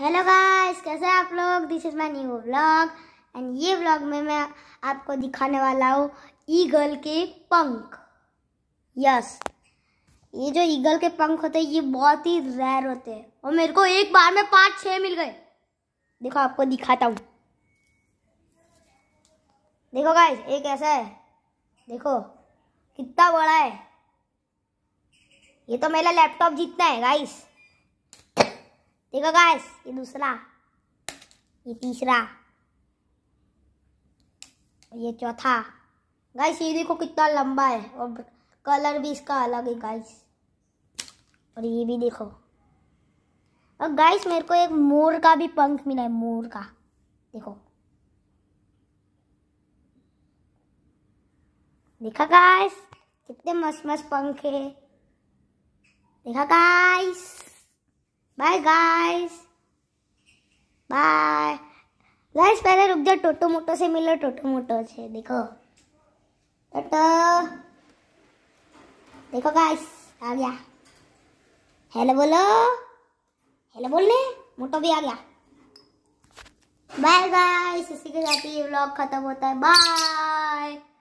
hello guys कैसे आप लोग this is my new vlog and ये व्लॉग में मैं आपको दिखाने वाला हूँ ईगल के पंख यस ये जो ईगल के पंख होते हैं ये बहुत ही रेयर होते हैं और मेरे को एक बार में पाँच छः मिल गए देखो आपको दिखाता हूँ देखो गाइस एक ऐसा है देखो कितना बड़ा है ये तो मेरा लैपटॉप जीतना है गाइस देखो गाइस ये दूसरा ये तीसरा ये चौथा गाइस ये देखो कितना लंबा है और कलर भी इसका अलग है गाइस और ये भी देखो और गाइस मेरे को एक मोर का भी पंख मिला है मोर का देखो देखा गाइस कितने मस्त मस्त पंख है देखा guys bye guys bye guys पहले रुक जा टोटो मोटो से मिलो टोटो मोटो से देखो टोटो देखो गाइस आ गया हेलो बोलो हेलो बोलने मोटो भी आ गया बाय गाइस इसी के साथ ये व्लॉग खत्म होता है बाय